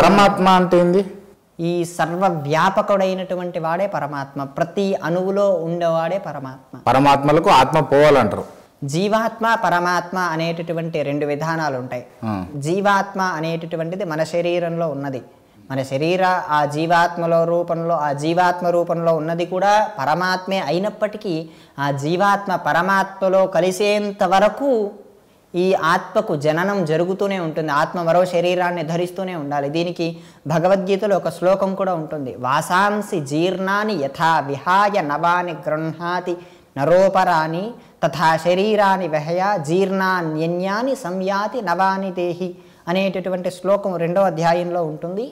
పరమాత్మ అంటే ఏంది ఈ సర్వవ్యాపకుడైనటువంటి వాడే పరమాత్మ ప్రతి అణువులో ఉండేవాడే పరమాత్మ పరమాత్మలకు ఆత్మ పోవాలంటారు జీవాత్మ పరమాత్మ అనేటటువంటి రెండు విధానాలు ఉంటాయి జీవాత్మ అనేటటువంటిది మన శరీరంలో ఉన్నది మన శరీర ఆ జీవాత్మలో రూపంలో ఆ జీవాత్మ రూపంలో ఉన్నది కూడా పరమాత్మే అయినప్పటికీ ఆ జీవాత్మ పరమాత్మలో కలిసేంత వరకు ఈ ఆత్మకు జననం జరుగుతూనే ఉంటుంది ఆత్మ మరో శరీరాన్ని ధరిస్తూనే ఉండాలి దీనికి భగవద్గీతలో ఒక శ్లోకం కూడా ఉంటుంది వాసాంసి జీర్ణాన్ని యథా విహాయ నవాని గృహాతి నరోపరాని తథా శరీరాన్ని వెహయ జీర్ణాన్యన్యాని సంయాతి నవాని దేహి అనేటటువంటి శ్లోకం రెండో అధ్యాయంలో ఉంటుంది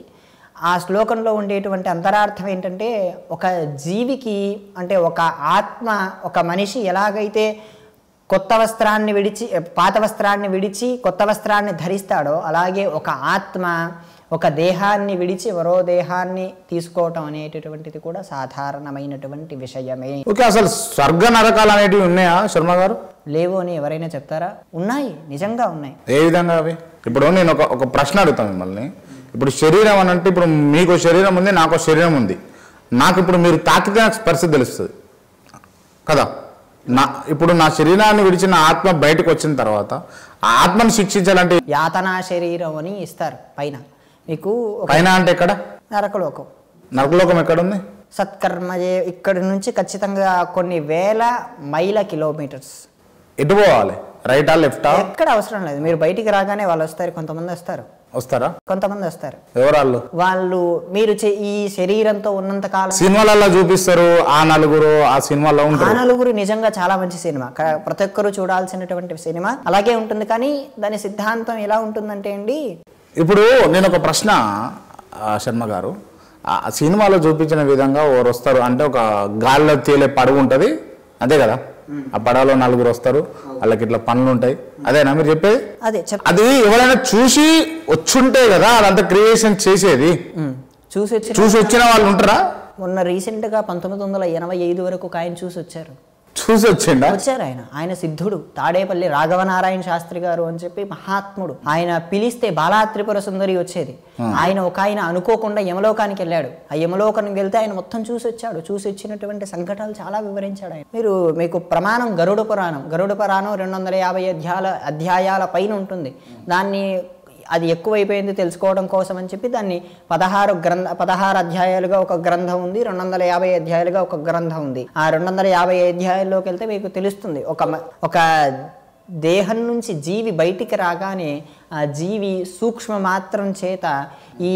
ఆ శ్లోకంలో ఉండేటువంటి అంతరార్థం ఏంటంటే ఒక జీవికి అంటే ఒక ఆత్మ ఒక మనిషి ఎలాగైతే కొత్త వస్త్రాన్ని విడిచి పాత వస్త్రాన్ని విడిచి కొత్త వస్త్రాన్ని ధరిస్తాడో అలాగే ఒక ఆత్మ ఒక దేహాన్ని విడిచి మరో దేహాన్ని తీసుకోవటం అనేటటువంటిది కూడా సాధారణమైనటువంటి విషయమే ఓకే అసలు స్వర్గ నరకాలు అనేటివి ఉన్నాయా శర్మ గారు లేవు అని ఎవరైనా చెప్తారా ఉన్నాయి నిజంగా ఉన్నాయి ఏ విధంగా అవి ఇప్పుడు నేను ఒక ఒక ప్రశ్న అడుగుతాను మిమ్మల్ని ఇప్పుడు శరీరం అని అంటే ఇప్పుడు మీకు శరీరం ఉంది నాకు శరీరం ఉంది నాకు ఇప్పుడు మీరు తాకితే నాకు స్పర్శ తెలుస్తుంది కదా నా ఇప్పుడు నా శరీరాన్ని విడిచిన ఆత్మ బయటకు వచ్చిన తర్వాత ఆత్మను శిక్షించాలంటే యాతనా శరీరం అని ఇస్తారు పైన మీకు పైన అంటే ఎక్కడ నరకలోకం నరకలోకం ఎక్కడ ఉంది సత్కర్మ ఇక్కడి నుంచి ఖచ్చితంగా కొన్ని వేల మైల కిలోమీటర్స్ ఎటు పోవాలి రైటా లెఫ్టా ఎక్కడ అవసరం లేదు మీరు బయటికి రాగానే వాళ్ళు వస్తారు కొంతమంది వస్తారు వస్తారా కొంతమంది వస్తారు ఎవరాళ్ళు వాళ్ళు మీరు చే- ఈ శరీరంతో ఉన్నంత కాలం సినిమాలలో చూపిస్తారు ఆ నలుగురు ఆ సినిమాలో ఆ నలుగురు నిజంగా చాలా మంచి సినిమా ప్రతి ఒక్కరు చూడాల్సినటువంటి సినిమా అలాగే ఉంటుంది కానీ దాని సిద్ధాంతం ఎలా ఉంటుందంటే అండి ఇప్పుడు నేను ఒక ప్రశ్న శర్మ గారు ఆ సినిమాలో చూపించిన విధంగా వారు వస్తారు అంటే ఒక గాల్లో తేలే పడుగు ఉంటుంది అంతే కదా ఆ పడవలో నలుగురు వస్తారు వాళ్ళకి ఇట్లా పనులు ఉంటాయి అదేనా మీరు చెప్పేది అదే అది ఎవరైనా చూసి వచ్చుంటే కదా అదంతా క్రియేషన్ చేసేది చూసి వచ్చిన చూసి వచ్చిన వాళ్ళు ఉంటారా మొన్న రీసెంట్ గా పంతొమ్మిది వందల ఎనభై ఐదు వరకు ఒక ఆయన చూసి వచ్చారు చూసి వచ్చారు ఆయన ఆయన సిద్ధుడు తాడేపల్లి రాఘవనారాయణ శాస్త్రి గారు అని చెప్పి మహాత్ముడు ఆయన పిలిస్తే బాలా త్రిపుర సుందరి వచ్చేది ఆయన ఒక ఆయన అనుకోకుండా యమలోకానికి వెళ్ళాడు ఆ యమలోకానికి వెళ్తే ఆయన మొత్తం చూసి వచ్చాడు చూసి వచ్చినటువంటి సంఘటనలు చాలా వివరించాడు ఆయన మీరు మీకు ప్రమాణం గరుడ పురాణం గరుడ పురాణం రెండు వందల యాభై అధ్యాయాల అధ్యాయాల పైన ఉంటుంది దాన్ని అది ఎక్కువైపోయింది తెలుసుకోవడం కోసం అని చెప్పి దాన్ని పదహారు గ్రంథ పదహారు అధ్యాయాలుగా ఒక గ్రంథం ఉంది రెండు వందల యాభై అధ్యాయాలుగా ఒక గ్రంథం ఉంది ఆ రెండు వందల యాభై అధ్యాయాల్లోకి వెళ్తే మీకు తెలుస్తుంది ఒక ఒక దేహం నుంచి జీవి బయటికి రాగానే ఆ జీవి సూక్ష్మ మాత్రం చేత ఈ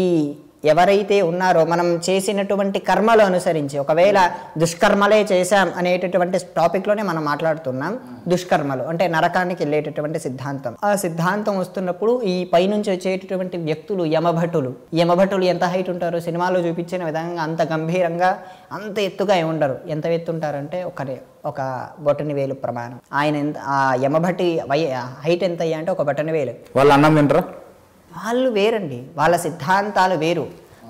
ఎవరైతే ఉన్నారో మనం చేసినటువంటి కర్మలు అనుసరించి ఒకవేళ దుష్కర్మలే చేశాం అనేటటువంటి టాపిక్లోనే మనం మాట్లాడుతున్నాం దుష్కర్మలు అంటే నరకానికి వెళ్ళేటటువంటి సిద్ధాంతం ఆ సిద్ధాంతం వస్తున్నప్పుడు ఈ పైనుంచి వచ్చేటటువంటి వ్యక్తులు యమభటులు యమభటులు ఎంత హైట్ ఉంటారు సినిమాలో చూపించిన విధంగా అంత గంభీరంగా అంత ఎత్తుగా ఉండరు ఎంత ఎత్తు ఉంటారంటే ఒకరే ఒక బొటని వేలు ప్రమాణం ఆయన ఎంత ఆ యమభటి హైట్ ఎంత అయ్యా అంటే ఒక బొటని వేలు వాళ్ళు అన్నం తింటారు వాళ్ళు వేరండి వాళ్ళ సిద్ధాంతాలు వేరు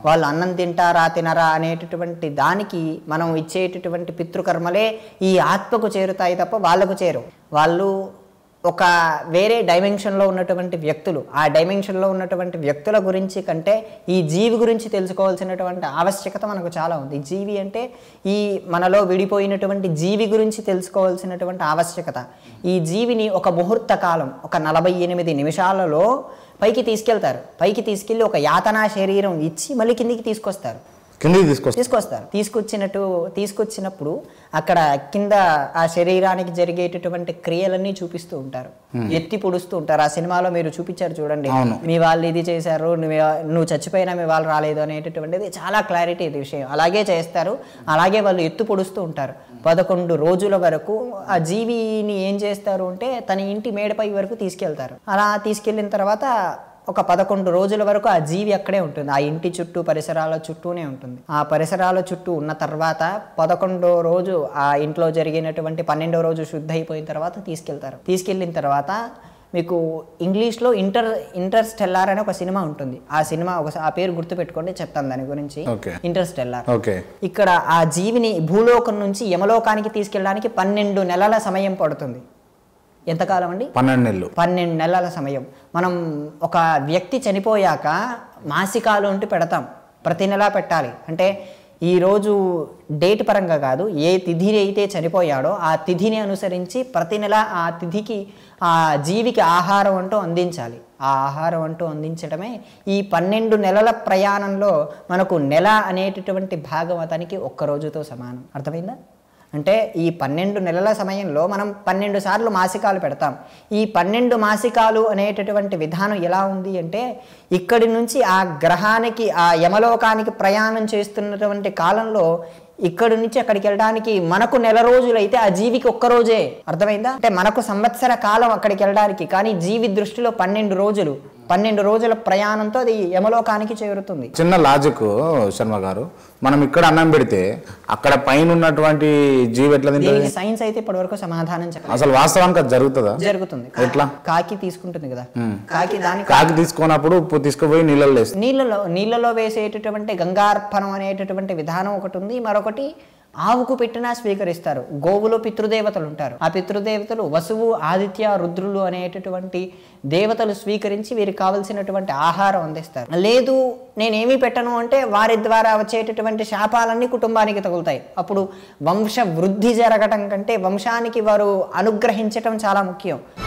వాళ్ళు అన్నం తింటారా తినరా అనేటటువంటి దానికి మనం ఇచ్చేటటువంటి పితృకర్మలే ఈ ఆత్మకు చేరుతాయి తప్ప వాళ్ళకు చేరు వాళ్ళు ఒక వేరే డైమెన్షన్లో ఉన్నటువంటి వ్యక్తులు ఆ డైమెన్షన్లో ఉన్నటువంటి వ్యక్తుల గురించి కంటే ఈ జీవి గురించి తెలుసుకోవాల్సినటువంటి ఆవశ్యకత మనకు చాలా ఉంది జీవి అంటే ఈ మనలో విడిపోయినటువంటి జీవి గురించి తెలుసుకోవాల్సినటువంటి ఆవశ్యకత ఈ జీవిని ఒక ముహూర్త కాలం ఒక నలభై ఎనిమిది నిమిషాలలో పైకి తీసుకెళ్తారు పైకి తీసుకెళ్ళి ఒక యాతనా శరీరం ఇచ్చి మళ్ళీ కిందికి తీసుకొస్తారు కిందకి తీసుకొస్తారు తీసుకొస్తారు తీసుకొచ్చినట్టు తీసుకొచ్చినప్పుడు అక్కడ కింద ఆ శరీరానికి జరిగేటటువంటి క్రియలన్నీ చూపిస్తూ ఉంటారు ఎత్తి పొడుస్తూ ఉంటారు ఆ సినిమాలో మీరు చూపించారు చూడండి మీ వాళ్ళు ఇది చేశారు నువ్వు చచ్చిపోయినా మీ వాళ్ళు రాలేదు అనేటటువంటిది చాలా క్లారిటీ ఇది విషయం అలాగే చేస్తారు అలాగే వాళ్ళు ఎత్తు పొడుస్తూ ఉంటారు పదకొండు రోజుల వరకు ఆ జీవిని ఏం చేస్తారు అంటే తన ఇంటి మేడపై వరకు తీసుకెళ్తారు అలా తీసుకెళ్ళిన తర్వాత ఒక పదకొండు రోజుల వరకు ఆ జీవి అక్కడే ఉంటుంది ఆ ఇంటి చుట్టూ పరిసరాల చుట్టూనే ఉంటుంది ఆ పరిసరాల చుట్టూ ఉన్న తర్వాత పదకొండో రోజు ఆ ఇంట్లో జరిగినటువంటి పన్నెండో రోజు శుద్ధ అయిపోయిన తర్వాత తీసుకెళ్తారు తీసుకెళ్ళిన తర్వాత మీకు ఇంగ్లీష్లో ఇంటర్ ఇంటర్ స్టెల్లార్ అనే ఒక సినిమా ఉంటుంది ఆ సినిమా ఒక ఆ పేరు గుర్తుపెట్టుకోండి చెప్తాను దాని గురించి ఇంటర్ స్టెల్లార్ ఇక్కడ ఆ జీవిని భూలోకం నుంచి యమలోకానికి తీసుకెళ్ళడానికి పన్నెండు నెలల సమయం పడుతుంది ఎంతకాలం అండి పన్నెండు నెలలు పన్నెండు నెలల సమయం మనం ఒక వ్యక్తి చనిపోయాక మాసికాలు అంటూ పెడతాం ప్రతి నెలా పెట్టాలి అంటే ఈరోజు డేట్ పరంగా కాదు ఏ తిథి అయితే చనిపోయాడో ఆ తిథిని అనుసరించి ప్రతి నెల ఆ తిథికి ఆ జీవికి ఆహారం అంటూ అందించాలి ఆ ఆహారం అంటూ అందించడమే ఈ పన్నెండు నెలల ప్రయాణంలో మనకు నెల అనేటటువంటి భాగం అతనికి ఒక్క రోజుతో సమానం అర్థమైందా అంటే ఈ పన్నెండు నెలల సమయంలో మనం పన్నెండు సార్లు మాసికాలు పెడతాం ఈ పన్నెండు మాసికాలు అనేటటువంటి విధానం ఎలా ఉంది అంటే ఇక్కడి నుంచి ఆ గ్రహానికి ఆ యమలోకానికి ప్రయాణం చేస్తున్నటువంటి కాలంలో ఇక్కడి నుంచి అక్కడికి వెళ్ళడానికి మనకు నెల రోజులైతే ఆ జీవికి ఒక్క రోజే అర్థమైందా అంటే మనకు సంవత్సర కాలం అక్కడికి వెళ్ళడానికి కానీ జీవి దృష్టిలో పన్నెండు రోజులు పన్నెండు రోజుల ప్రయాణంతో అది యమలోకానికి చేరుతుంది చిన్న లాజిక్ శర్మ గారు మనం ఇక్కడ అన్నం పెడితే అక్కడ పైన ఉన్నటువంటి జీవి ఎట్లా సైన్స్ అయితే ఇప్పటి వరకు సమాధానం అసలు వాస్తవానికి అది జరుగుతుందా జరుగుతుంది ఎట్లా కాకి తీసుకుంటుంది కదా కాకి దాని కాకి తీసుకున్నప్పుడు ఉప్పు తీసుకుపోయి నీళ్ళలో నీళ్ళలో నీళ్ళలో వేసేటటువంటి గంగార్పణం అనేటటువంటి విధానం ఒకటి ఉంది మరొకటి ఆవుకు పెట్టినా స్వీకరిస్తారు గోవులో పితృదేవతలు ఉంటారు ఆ పితృదేవతలు వసువు ఆదిత్య రుద్రులు అనేటటువంటి దేవతలు స్వీకరించి వీరికి కావలసినటువంటి ఆహారం అందిస్తారు లేదు నేనేమీ పెట్టను అంటే వారి ద్వారా వచ్చేటటువంటి శాపాలన్నీ కుటుంబానికి తగులుతాయి అప్పుడు వంశ వృద్ధి జరగటం కంటే వంశానికి వారు అనుగ్రహించటం చాలా ముఖ్యం